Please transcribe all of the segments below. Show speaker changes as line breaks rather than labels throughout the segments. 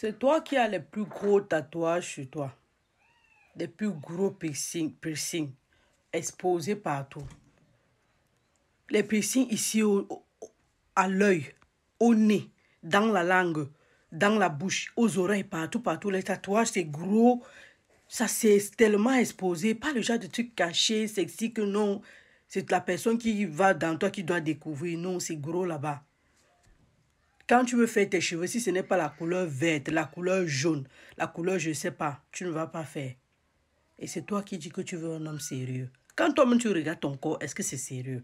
C'est toi qui as les plus gros tatouages sur toi. Les plus gros piercings, piercings exposés partout. Les piercings ici au, à l'œil, au nez, dans la langue, dans la bouche, aux oreilles, partout, partout. Les tatouages, c'est gros. Ça, c'est tellement exposé. Pas le genre de truc caché, sexy que non. C'est la personne qui va dans toi qui doit découvrir. Non, c'est gros là-bas. Quand tu veux faire tes cheveux, si ce n'est pas la couleur verte, la couleur jaune, la couleur je ne sais pas, tu ne vas pas faire. Et c'est toi qui dis que tu veux un homme sérieux. Quand toi-même tu regardes ton corps, est-ce que c'est sérieux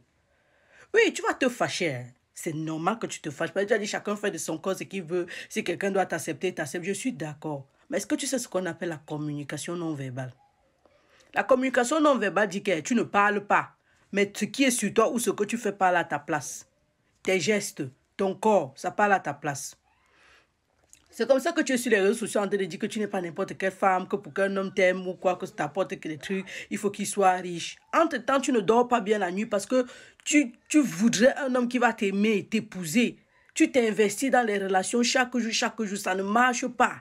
Oui, tu vas te fâcher. Hein. C'est normal que tu te fâches. Parce déjà tu as dit chacun fait de son corps ce qu'il veut. Si quelqu'un doit t'accepter, t'accepte. Je suis d'accord. Mais est-ce que tu sais ce qu'on appelle la communication non verbale La communication non verbale dit que tu ne parles pas. Mais ce qui est sur toi ou ce que tu fais parle à ta place. Tes gestes ton corps, ça parle à ta place. C'est comme ça que tu es sur les réseaux sociaux en train de dire que tu n'es pas n'importe quelle femme, que pour qu'un homme t'aime ou quoi, que ça t'apporte des trucs, il faut qu'il soit riche. Entre-temps, tu ne dors pas bien la nuit parce que tu, voudrais un homme qui va t'aimer t'épouser. Tu t'investis dans les relations chaque jour, chaque jour, ça ne marche pas.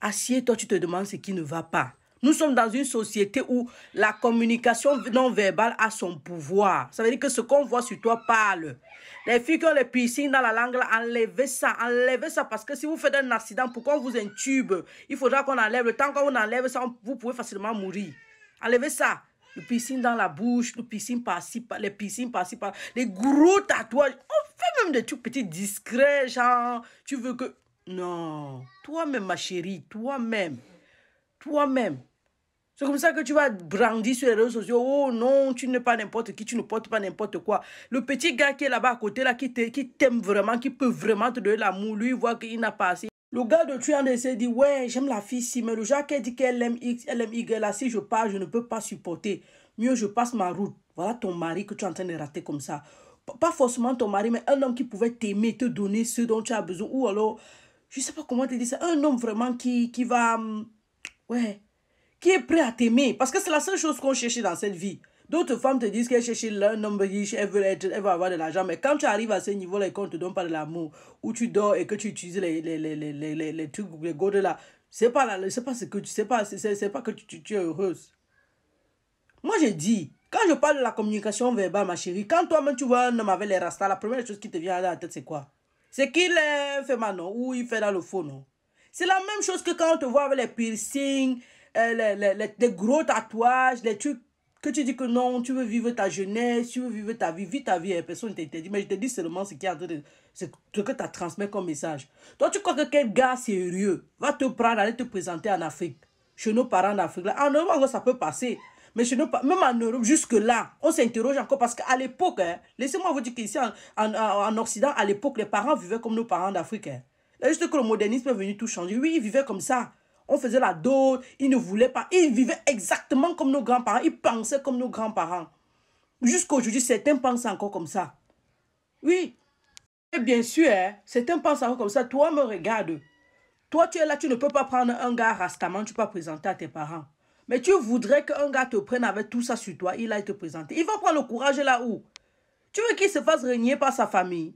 Assieds-toi, tu te demandes ce qui ne va pas. Nous sommes dans une société où la communication non verbale a son pouvoir. Ça veut dire que ce qu'on voit sur toi parle. Les filles qui ont les piscines dans la langue, enlevez ça, enlevez ça. Parce que si vous faites un accident, pour qu'on vous intube, il faudra qu'on enlève. Le temps qu'on enlève ça, vous pouvez facilement mourir. Enlevez ça le piscine dans la bouche, le piscine par-ci, par les piscines par-ci, par les gros tatouages. On fait même des trucs petits discrets, genre, tu veux que... Non, toi-même, ma chérie, toi-même, toi-même, c'est comme ça que tu vas brandir sur les réseaux sociaux. Oh non, tu n'es pas n'importe qui, tu ne portes pas n'importe quoi. Le petit gars qui est là-bas à côté, là, qui t'aime vraiment, qui peut vraiment te donner l'amour, lui, il voit qu'il n'a pas assez. Le gars de en s'est dit, ouais, j'aime la fille si, mais le qui dit qu'elle aime X, elle aime là, si je pars, je ne peux pas supporter. Mieux, je passe ma route. Voilà ton mari que tu es en train de rater comme ça. Pas forcément ton mari, mais un homme qui pouvait t'aimer, te donner ce dont tu as besoin. Ou alors, je sais pas comment te dire ça, un homme vraiment qui, qui va... Hum, ouais, qui est prêt à t'aimer. Parce que c'est la seule chose qu'on cherche dans cette vie. D'autres femmes te disent qu'elles cherchent un homme riche, elles veulent, être, elles veulent avoir de l'argent. Mais quand tu arrives à ce niveau-là et qu'on te donne pas de l'amour, où tu dors et que tu utilises les, les, les, les, les, les trucs, les là, c'est pas, là, pas ce que tu sais pas, c'est pas que tu, es heureuse. Moi, j'ai dit. quand je parle de la communication verbale, ma chérie, quand toi-même tu vois un homme avec les rastas, la première chose qui te vient à la tête, c'est quoi C'est qu'il fait mal, Ou il fait dans le faux, non C'est la même chose que quand on te voit avec les piercings, euh, les, gros tatouages, les trucs que tu dis que non, tu veux vivre ta jeunesse, tu veux vivre ta vie, vis ta vie, et hein, personne ne t'interdit. Mais je te dis seulement ce qui Ce que tu as transmis comme message. Toi, tu crois que quel gars sérieux va te prendre, aller te présenter en Afrique, chez nos parents d'Afrique En Europe, ça peut passer. Mais chez nous, même en Europe, jusque-là, on s'interroge encore parce qu'à l'époque, hein, laissez-moi vous dire qu'ici, en, en, en, Occident, à l'époque, les parents vivaient comme nos parents d'Afrique. Hein. juste que le modernisme est venu tout changer. Oui, ils vivaient comme ça. On faisait la dot, ils ne voulaient pas. Ils vivaient exactement comme nos grands-parents. Ils pensaient comme nos grands-parents. Jusqu'aujourd'hui, certains pensent encore comme ça. Oui. Et bien sûr, hein, certains pensent encore comme ça. Toi, me regarde. Toi, tu es là, tu ne peux pas prendre un gars rastamment. tu peux pas présenter à tes parents. Mais tu voudrais qu'un gars te prenne avec tout ça sur toi, il aille te présenter. Il va prendre le courage là où Tu veux qu'il se fasse régner par sa famille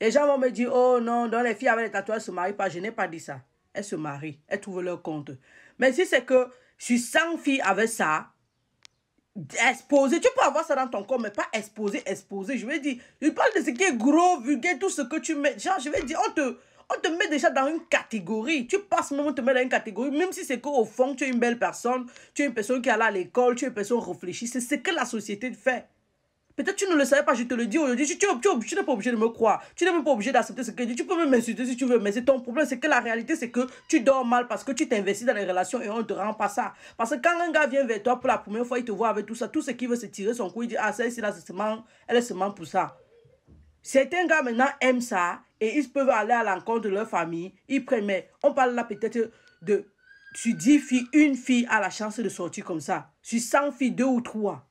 Les gens vont me dire, oh non, dans les filles avec les tatouages se marient pas, je n'ai pas dit ça elles se marient, elles trouvent leur compte. Mais si c'est que je suis sans fille avec ça, exposé, tu peux avoir ça dans ton corps, mais pas exposé, exposé. Je veux dire, je parle de ce qui est gros, vulgaire, tout ce que tu mets. Genre, je veux dire, on te, on te met déjà dans une catégorie. Tu passes moment on te met dans une catégorie, même si c'est qu'au fond, tu es une belle personne, tu es une personne qui est allée à l'école, tu es une personne réfléchie. C'est ce que la société fait. Peut-être que tu ne le savais pas, je te le dis aujourd'hui. Tu, n'es pas obligé de me croire. Tu n'es même pas obligé d'accepter ce que je dis. Tu peux même m'insulter si tu veux, mais c'est ton problème. C'est que la réalité, c'est que tu dors mal parce que tu t'investis dans les relations et on ne te rend pas ça. Parce que quand un gars vient vers toi pour la première fois, il te voit avec tout ça, tout ce qui veut, se tirer son cou. Il dit, ah, celle-ci-là, elle est seulement pour ça. Certains gars maintenant aiment ça et ils peuvent aller à l'encontre de leur famille. Ils prennent, on parle là peut-être de, tu dis filles, une fille a la chance de sortir comme ça. Sur 100 filles, deux ou trois.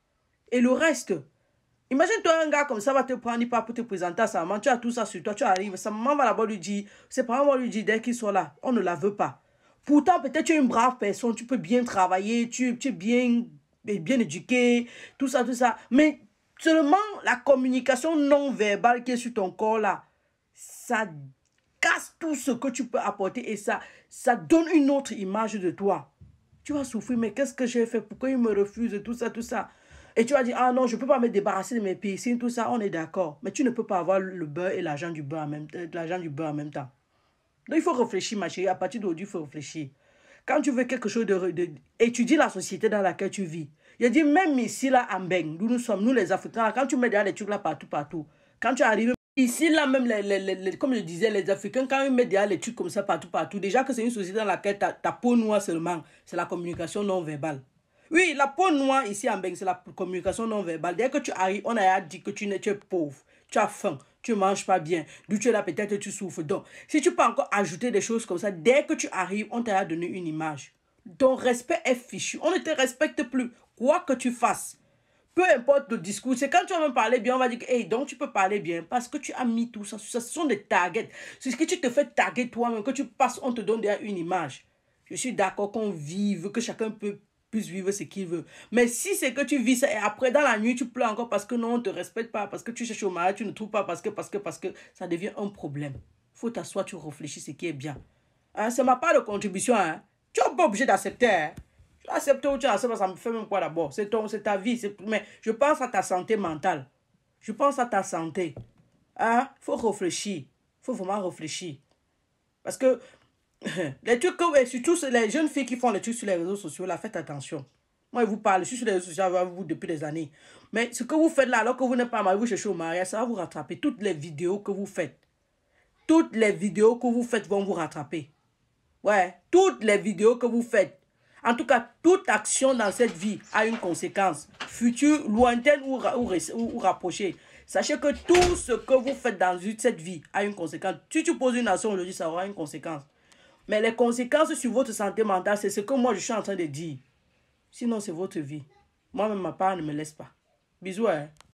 Et le reste, Imagine-toi un gars comme ça va te prendre, ni pas pour te présenter à sa maman. Tu as tout ça sur toi, tu arrives. Sa maman va là-bas lui dire, ses parents vont lui dire dès qu'ils sont là, on ne la veut pas. Pourtant, peut-être tu es une brave personne, tu peux bien travailler, tu, es bien, bien éduqué, tout ça, tout ça. Mais seulement la communication non verbale qui est sur ton corps là, ça casse tout ce que tu peux apporter et ça, ça donne une autre image de toi. Tu vas souffrir, mais qu'est-ce que j'ai fait Pourquoi il me refuse Tout ça, tout ça. Et tu vas dire, ah non, je ne peux pas me débarrasser de mes piscines, tout ça, on est d'accord. Mais tu ne peux pas avoir le beurre et l'argent du, beurre en même, du beurre en même temps. Donc il faut réfléchir, ma chérie. À partir d'aujourd'hui, il faut réfléchir. Quand tu veux quelque chose de, de, Étudier la société dans laquelle tu vis. Il a dit, même ici, là, en Beng, nous, nous sommes, nous les Africains, quand tu mets derrière les trucs là partout, partout, quand tu arrives Ici, là, même, les, comme je disais, les Africains, quand ils mettent derrière les trucs comme ça partout, partout, déjà que c'est une société dans laquelle ta, ta peau noire seulement, c'est la communication non verbale. Oui, la peau noire ici en Belgique, c'est la communication non verbale. Dès que tu arrives, on a dit que tu, n'étais es pauvre, tu as faim, tu ne manges pas bien, d'où tu es là, peut-être tu souffres. Donc, si tu peux encore ajouter des choses comme ça, dès que tu arrives, on t'a donné une image. Ton respect est fichu. On ne te respecte plus, quoi que tu fasses. Peu importe le discours, c'est quand tu vas même parler bien, on va dire que, donc tu peux parler bien parce que tu as mis tout ça. Ce sont des targets. C'est ce que tu te fais taguer toi-même, que tu passes, on te donne déjà une image. Je suis d'accord qu'on vive, que chacun peut puisse vivre ce qu'il veut. Mais si c'est que tu vis ça et après dans la nuit tu pleures encore parce que non, on ne te respecte pas, parce que tu cherches au mariage, tu ne trouves pas, parce que, parce que, parce que, ça devient un problème. faut t'asseoir, tu réfléchis ce qui est bien. Hein, c'est ma part de contribution. Hein. Tu n'es pas obligé d'accepter. Hein. Tu acceptes ou tu n'acceptes ça me fait même quoi d'abord. C'est c'est ta vie. Mais je pense à ta santé mentale. Je pense à ta santé. Hein? Faut réfléchir. Faut vraiment réfléchir. Parce que les trucs que, surtout les jeunes filles qui font les trucs sur les réseaux sociaux, là, faites attention. Moi, je vous parle, je suis sur les réseaux sociaux vous depuis des années. Mais ce que vous faites là, alors que vous n'êtes pas marié, vous cherchez au mariage, ça va vous rattraper. Toutes les vidéos que vous faites, toutes les vidéos que vous faites vont vous rattraper. Ouais, toutes les vidéos que vous faites. En tout cas, toute action dans cette vie a une conséquence, future, lointaine ou, ou, ou, rapprochée. Sachez que tout ce que vous faites dans cette vie a une conséquence. Si tu poses une action aujourd'hui, ça aura une conséquence. Mais les conséquences sur votre santé mentale, c'est ce que moi je suis en train de dire. Sinon, c'est votre vie. Moi-même, ma part ne me laisse pas. Bisous. Hein?